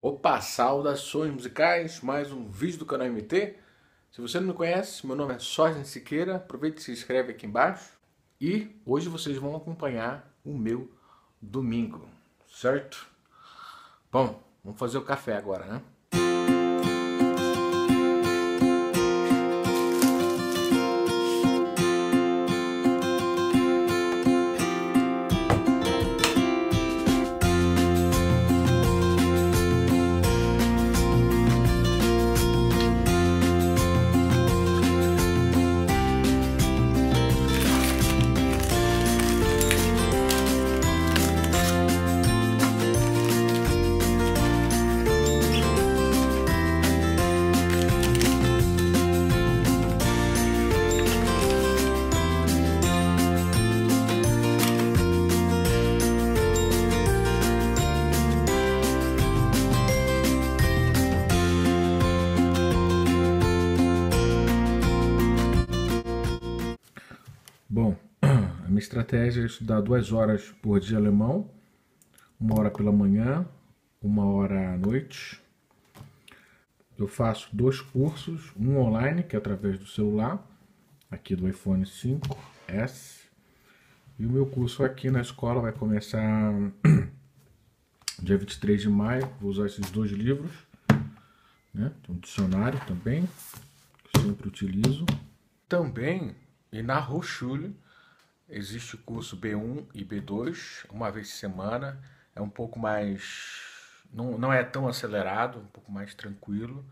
Opa, saudações musicais, mais um vídeo do canal MT. Se você não me conhece, meu nome é Sorge Siqueira, aproveita e se inscreve aqui embaixo. E hoje vocês vão acompanhar o meu domingo, certo? Bom, vamos fazer o café agora, né? Bom, a minha estratégia é estudar duas horas por dia alemão, uma hora pela manhã, uma hora à noite. Eu faço dois cursos, um online, que é através do celular, aqui do iPhone 5S, e o meu curso aqui na escola vai começar dia 23 de maio. Vou usar esses dois livros. Né? Tem um dicionário também, que eu sempre utilizo. Também e na Rochule existe o curso B1 e B2, uma vez por semana. É um pouco mais. Não, não é tão acelerado, um pouco mais tranquilo.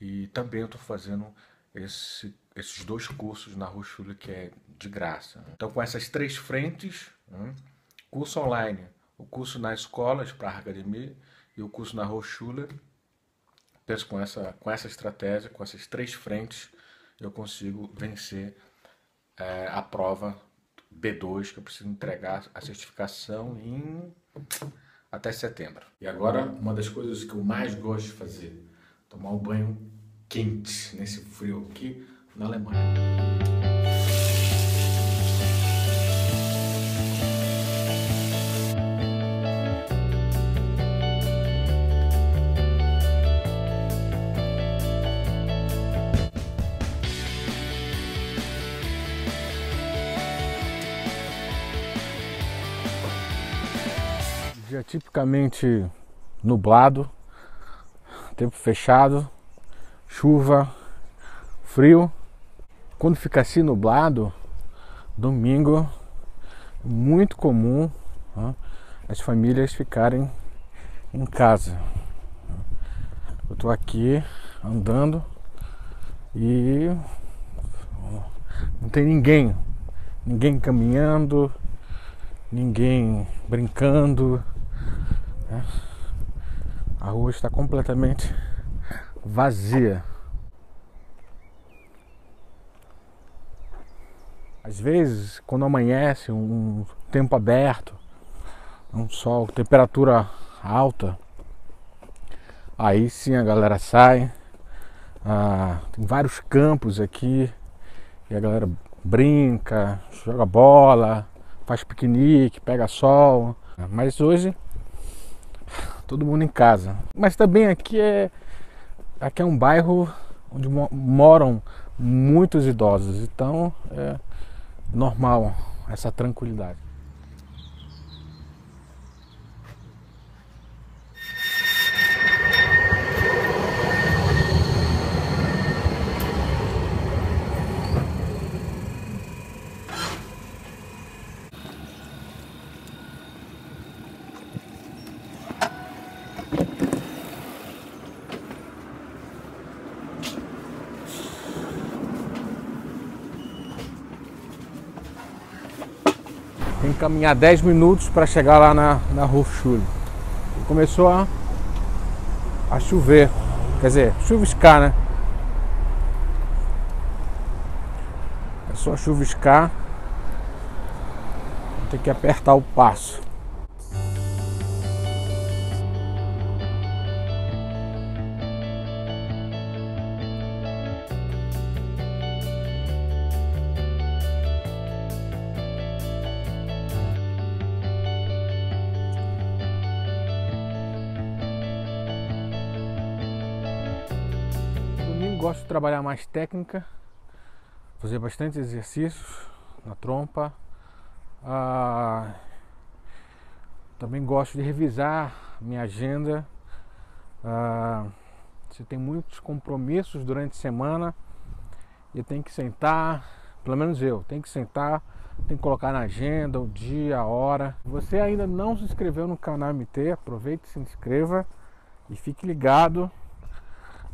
E também eu estou fazendo esse, esses dois cursos na Rochule que é de graça. Então, com essas três frentes: né, curso online, o curso nas escolas para a academia e o curso na Rochule. Penso com essa, com essa estratégia, com essas três frentes, eu consigo vencer é, a prova B2 que eu preciso entregar a certificação em até setembro. E agora uma das coisas que eu mais gosto de fazer, tomar um banho quente nesse frio aqui na Alemanha. Dia tipicamente nublado, tempo fechado, chuva, frio. Quando fica assim nublado, domingo, muito comum né, as famílias ficarem em casa. Eu tô aqui andando e não tem ninguém, ninguém caminhando, ninguém brincando, né? A rua está completamente vazia. Às vezes, quando amanhece, um tempo aberto, um sol, temperatura alta, aí sim a galera sai. Ah, tem vários campos aqui e a galera brinca, joga bola, faz piquenique, pega sol. Mas hoje todo mundo em casa. Mas também aqui é aqui é um bairro onde moram muitos idosos, então é normal essa tranquilidade. caminhar 10 minutos para chegar lá na, na Hochschule. E começou a, a chover, quer dizer, chuviscar, né? Começou é a chuviscar, tem que apertar o passo. gosto de trabalhar mais técnica, fazer bastante exercícios na trompa. Ah, também gosto de revisar minha agenda. Ah, tem muitos compromissos durante a semana e tem que sentar, pelo menos eu, tem que sentar, tem que colocar na agenda o dia, a hora. Você ainda não se inscreveu no canal MT, aproveite e se inscreva e fique ligado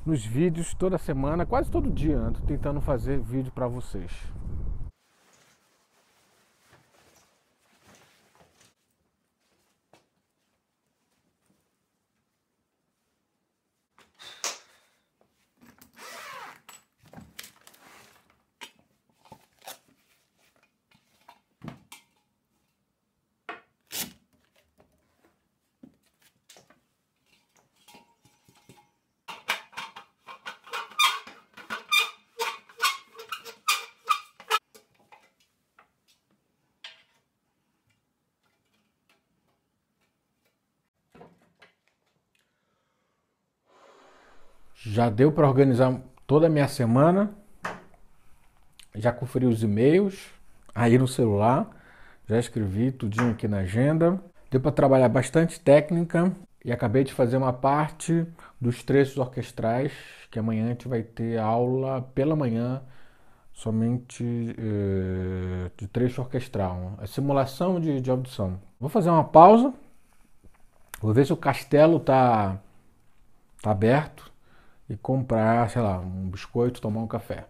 nos vídeos toda semana, quase todo dia. Tô tentando fazer vídeo para vocês. Já deu para organizar toda a minha semana. Já conferi os e-mails aí no celular. Já escrevi tudinho aqui na agenda. Deu para trabalhar bastante técnica e acabei de fazer uma parte dos trechos orquestrais, que amanhã a gente vai ter aula pela manhã somente eh, de trecho orquestral, a é simulação de, de audição. Vou fazer uma pausa, vou ver se o castelo está tá aberto e comprar, sei lá, um biscoito, tomar um café.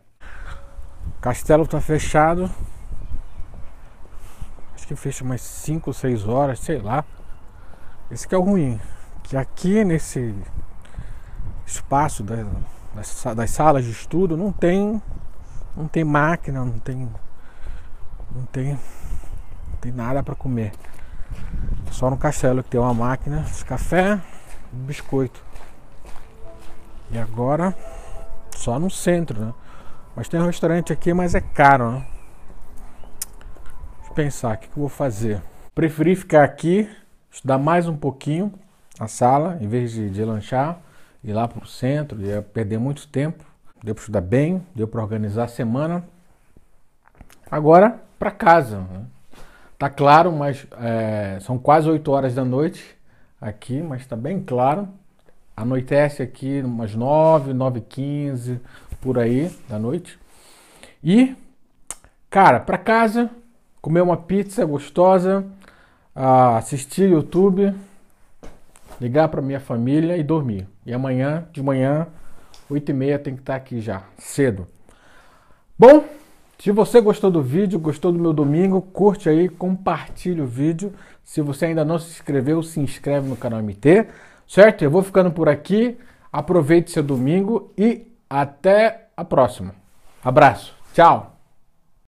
Castelo está fechado. Acho que fecha mais 5 seis 6 horas, sei lá. Esse que é o ruim. Que aqui nesse espaço da, das, das, salas de estudo não tem não tem máquina, não tem não tem não tem nada para comer. Só no castelo que tem uma máquina de café, biscoito. E agora só no centro, né? Mas tem um restaurante aqui, mas é caro, né? Deixa eu pensar, o que, eu vou fazer? Preferi ficar aqui, estudar mais um pouquinho a sala, em vez de, de lanchar, ir lá pro centro, ia perder muito tempo. Deu para estudar bem, deu para organizar a semana. Agora, para casa. Né? Tá claro, mas é, são quase 8 horas da noite aqui, mas está bem claro anoitece aqui umas 9, 9 15 por aí da noite. E, cara, para casa, comer uma pizza gostosa, ah, assistir YouTube, ligar para minha família e dormir. E amanhã, de manhã, 8 e meia, tem que estar tá aqui já, cedo. Bom, se você gostou do vídeo, gostou do meu domingo, curte aí, compartilha o vídeo. Se você ainda não se inscreveu, se inscreve no canal MT. Certo? Eu vou ficando por aqui. Aproveite seu domingo e até a próxima. Abraço. Tchau.